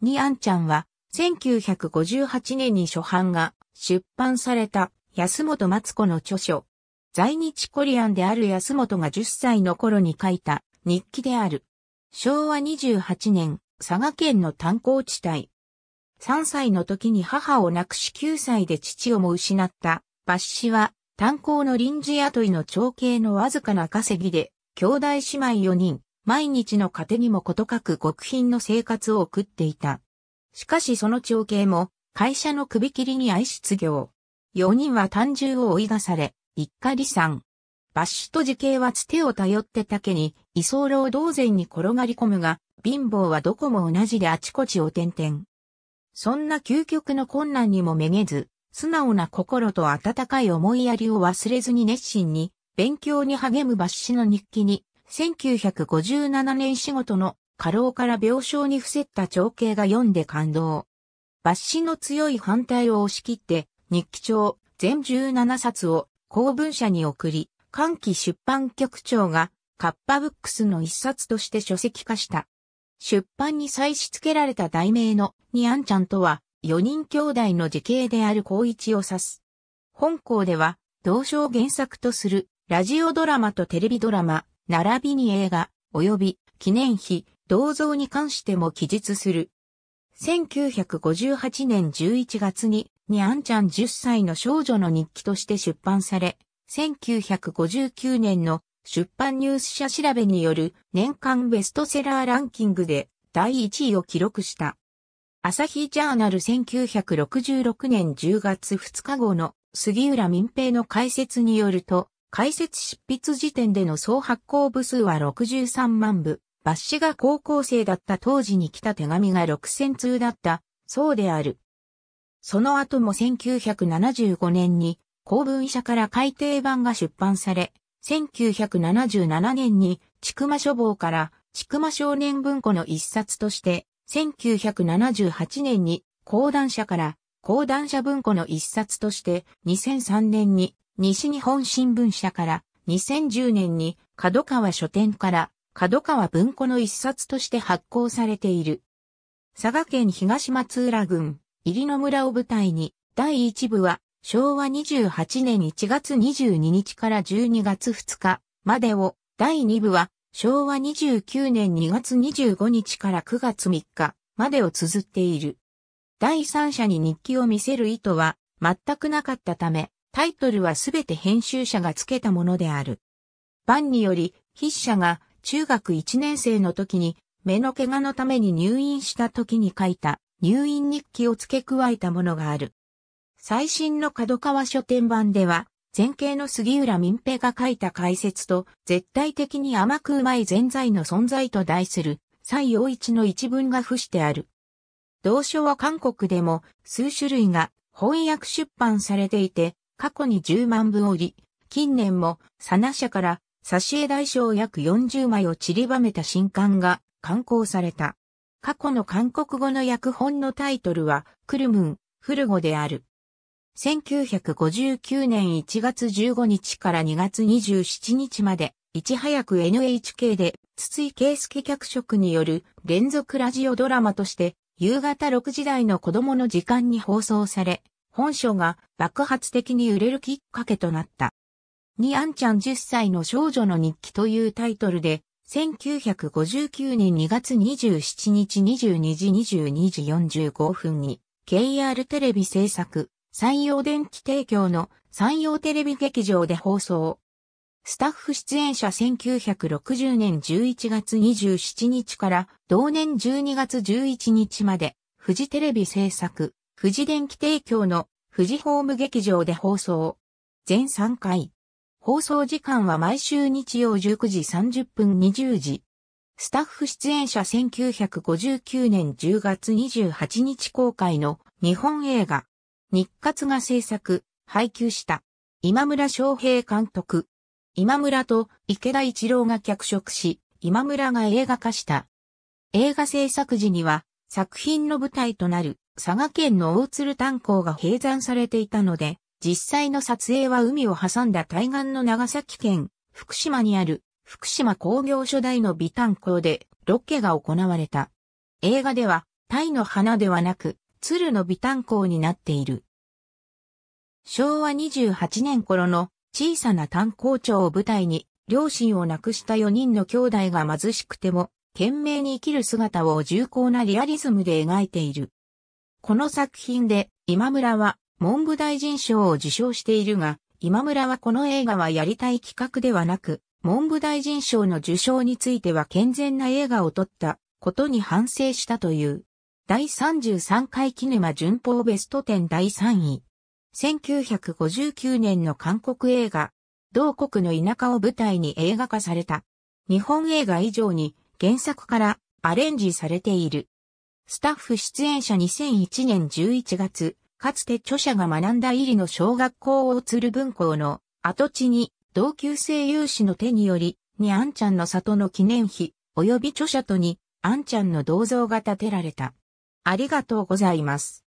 にあんちゃんは、1958年に初版が出版された安本松子の著書。在日コリアンである安本が10歳の頃に書いた日記である。昭和28年、佐賀県の炭鉱地帯。3歳の時に母を亡くし9歳で父をも失った抜子は炭鉱の臨時雇いの長兄のわずかな稼ぎで兄弟姉妹4人、毎日の糧にもことかく極貧の生活を送っていた。しかしその長兄も会社の首切りに愛失業。4人は単純を追い出され、一家離散。バッシュと時計はつてを頼って竹に、居候同然に転がり込むが、貧乏はどこも同じであちこちを転々。そんな究極の困難にもめげず、素直な心と温かい思いやりを忘れずに熱心に、勉強に励むバッシュの日記に、1957年仕事の過労から病床に伏せった長兄が読んで感動。抜歯の強い反対を押し切って、日記帳全17冊を公文社に送り、歓喜出版局長がカッパブックスの一冊として書籍化した。出版に再し付けられた題名のニアンちゃんとは、4人兄弟の時系である高一を指す。本校では、同書原作とするラジオドラマとテレビドラマ、並びに映画、及び記念碑、銅像に関しても記述する。1958年11月に、にゃんちゃん10歳の少女の日記として出版され、1959年の出版ニュース社調べによる年間ベストセラーランキングで第1位を記録した。朝日ジャーナル1966年10月2日号の杉浦民平の解説によると、解説執筆時点での総発行部数は63万部。バッシが高校生だった当時に来た手紙が6000通だった、そうである。その後も1975年に公文社から改訂版が出版され、1977年にちくま書房からちくま少年文庫の一冊として、1978年に講談社から講談社文庫の一冊として、2003年に西日本新聞社から2010年に角川書店から角川文庫の一冊として発行されている。佐賀県東松浦郡入野村を舞台に第1部は昭和28年1月22日から12月2日までを第2部は昭和29年2月25日から9月3日までを綴っている。第三者に日記を見せる意図は全くなかったため、タイトルはすべて編集者がつけたものである。番により、筆者が中学1年生の時に目の怪我のために入院した時に書いた入院日記を付け加えたものがある。最新の角川書店版では、前景の杉浦民平が書いた解説と、絶対的に甘くうまい全財の存在と題する、蔡陽一の一文が付してある。同書は韓国でも数種類が翻訳出版されていて、過去に10万部売り、近年も、サナ社から、挿絵大小約40枚を散りばめた新刊が刊行された。過去の韓国語の訳本のタイトルは、クルムン、ルゴである。1959年1月15日から2月27日まで、いち早く NHK で、筒井圭介脚色による連続ラジオドラマとして、夕方6時台の子供の時間に放送され、本書が爆発的に売れるきっかけとなった。にあんちゃん10歳の少女の日記というタイトルで、1959年2月27日22時22時45分に、KR テレビ制作、山陽電気提供の山陽テレビ劇場で放送。スタッフ出演者1960年11月27日から同年12月11日まで、富士テレビ制作、富士電気提供の富士ホーム劇場で放送。全3回。放送時間は毎週日曜19時30分20時。スタッフ出演者1959年10月28日公開の日本映画。日活が制作、配給した。今村昌平監督。今村と池田一郎が脚色し、今村が映画化した。映画制作時には作品の舞台となる佐賀県の大鶴炭鉱が閉山されていたので、実際の撮影は海を挟んだ対岸の長崎県、福島にある福島工業所大の美炭鉱でロケが行われた。映画では、タイの花ではなく、鶴の美炭鉱になっている。昭和28年頃の小さな炭鉱町を舞台に、両親を亡くした4人の兄弟が貧しくても、懸命に生きる姿を重厚なリアリズムで描いている。この作品で今村は文部大臣賞を受賞しているが、今村はこの映画はやりたい企画ではなく、文部大臣賞の受賞については健全な映画を撮ったことに反省したという。第33回キネマ順法ベスト10第3位。1959年の韓国映画、同国の田舎を舞台に映画化された。日本映画以上に原作からアレンジされている。スタッフ出演者2001年11月、かつて著者が学んだ入りの小学校を鶴文校の跡地に同級生有志の手により、にあんちゃんの里の記念碑、及び著者とにあんちゃんの銅像が建てられた。ありがとうございます。